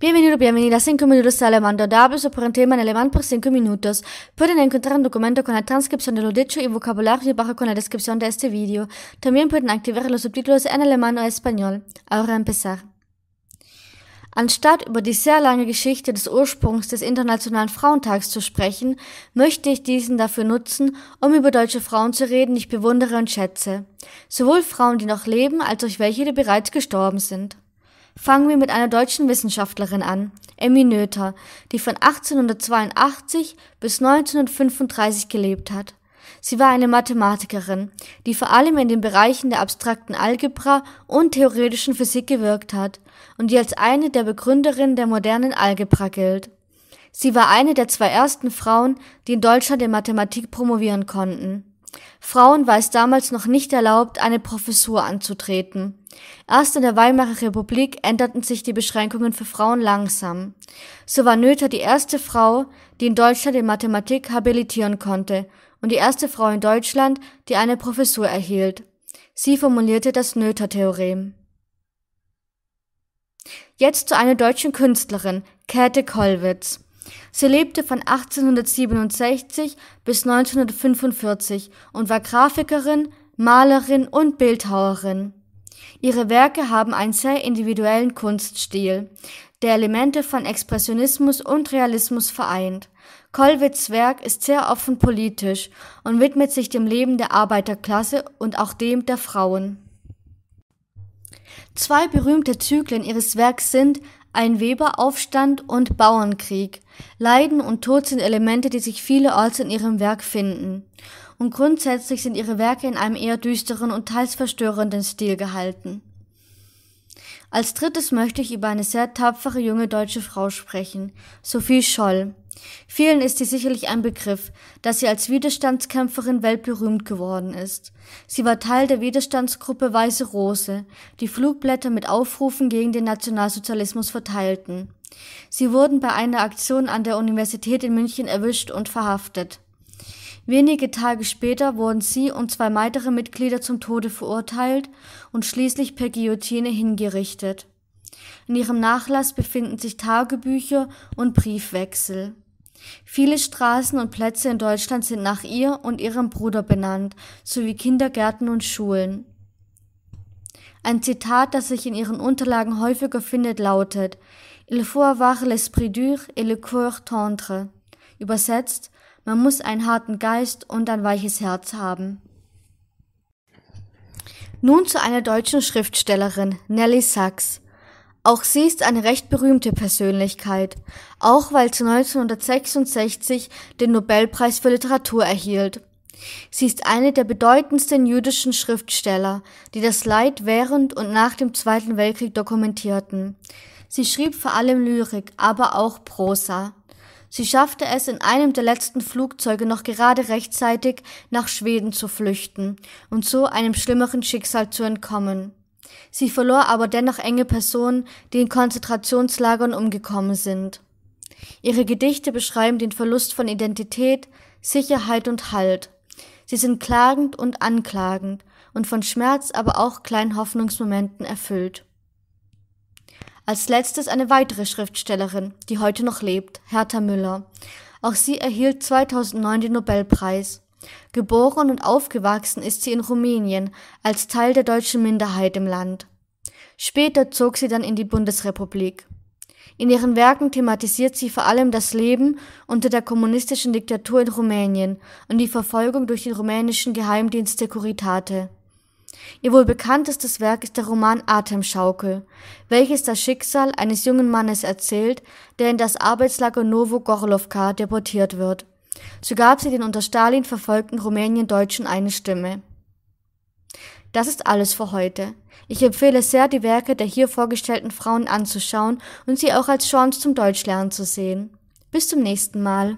Bienvenido, bienvenida a 5 minutos alemán Dables por un tema en alemán por 5 minutos. Pueden encontrar un documento con la transcripción de lo dicho y vocabulario debajo con la descripción de este video. También pueden activar los subtítulos en alemán o español. Ahora empezar. Anstatt über die sehr lange Geschichte des Ursprungs des Internationalen Frauentags zu sprechen, möchte ich diesen dafür nutzen, um über deutsche Frauen zu reden, die ich bewundere und schätze. Sowohl Frauen, die noch leben, als auch welche, die bereits gestorben sind. Fangen wir mit einer deutschen Wissenschaftlerin an, Emmy Noether, die von 1882 bis 1935 gelebt hat. Sie war eine Mathematikerin, die vor allem in den Bereichen der abstrakten Algebra und theoretischen Physik gewirkt hat und die als eine der Begründerinnen der modernen Algebra gilt. Sie war eine der zwei ersten Frauen, die in Deutschland in Mathematik promovieren konnten. Frauen war es damals noch nicht erlaubt, eine Professur anzutreten. Erst in der Weimarer Republik änderten sich die Beschränkungen für Frauen langsam. So war Noether die erste Frau, die in Deutschland in Mathematik habilitieren konnte und die erste Frau in Deutschland, die eine Professur erhielt. Sie formulierte das Noether-Theorem. Jetzt zu einer deutschen Künstlerin, Käthe Kollwitz. Sie lebte von 1867 bis 1945 und war Grafikerin, Malerin und Bildhauerin. Ihre Werke haben einen sehr individuellen Kunststil, der Elemente von Expressionismus und Realismus vereint. Kollwitz Werk ist sehr offen politisch und widmet sich dem Leben der Arbeiterklasse und auch dem der Frauen. Zwei berühmte Zyklen ihres Werks sind ein Weberaufstand und Bauernkrieg. Leiden und Tod sind Elemente, die sich vielerorts in ihrem Werk finden. Und grundsätzlich sind ihre Werke in einem eher düsteren und teils verstörenden Stil gehalten. Als drittes möchte ich über eine sehr tapfere junge deutsche Frau sprechen, Sophie Scholl. Vielen ist sie sicherlich ein Begriff, dass sie als Widerstandskämpferin weltberühmt geworden ist. Sie war Teil der Widerstandsgruppe Weiße Rose, die Flugblätter mit Aufrufen gegen den Nationalsozialismus verteilten. Sie wurden bei einer Aktion an der Universität in München erwischt und verhaftet. Wenige Tage später wurden sie und zwei weitere Mitglieder zum Tode verurteilt und schließlich per Guillotine hingerichtet. In ihrem Nachlass befinden sich Tagebücher und Briefwechsel. Viele Straßen und Plätze in Deutschland sind nach ihr und ihrem Bruder benannt, sowie Kindergärten und Schulen. Ein Zitat, das sich in ihren Unterlagen häufiger findet, lautet Il faut avoir l'esprit dur et le cœur tendre. Übersetzt, man muss einen harten Geist und ein weiches Herz haben. Nun zu einer deutschen Schriftstellerin, Nelly Sachs. Auch sie ist eine recht berühmte Persönlichkeit, auch weil sie 1966 den Nobelpreis für Literatur erhielt. Sie ist eine der bedeutendsten jüdischen Schriftsteller, die das Leid während und nach dem Zweiten Weltkrieg dokumentierten. Sie schrieb vor allem Lyrik, aber auch Prosa. Sie schaffte es, in einem der letzten Flugzeuge noch gerade rechtzeitig nach Schweden zu flüchten und so einem schlimmeren Schicksal zu entkommen. Sie verlor aber dennoch enge Personen, die in Konzentrationslagern umgekommen sind. Ihre Gedichte beschreiben den Verlust von Identität, Sicherheit und Halt. Sie sind klagend und anklagend und von Schmerz, aber auch kleinen Hoffnungsmomenten erfüllt. Als letztes eine weitere Schriftstellerin, die heute noch lebt, Hertha Müller. Auch sie erhielt 2009 den Nobelpreis. Geboren und aufgewachsen ist sie in Rumänien als Teil der deutschen Minderheit im Land. Später zog sie dann in die Bundesrepublik. In ihren Werken thematisiert sie vor allem das Leben unter der kommunistischen Diktatur in Rumänien und die Verfolgung durch den rumänischen Geheimdienst Securitate. Ihr wohl bekanntestes Werk ist der Roman Atemschaukel, welches das Schicksal eines jungen Mannes erzählt, der in das Arbeitslager Novo Gorlovka deportiert wird. So gab sie den unter Stalin verfolgten Rumänien-Deutschen eine Stimme. Das ist alles für heute. Ich empfehle sehr, die Werke der hier vorgestellten Frauen anzuschauen und sie auch als Chance zum Deutschlernen zu sehen. Bis zum nächsten Mal.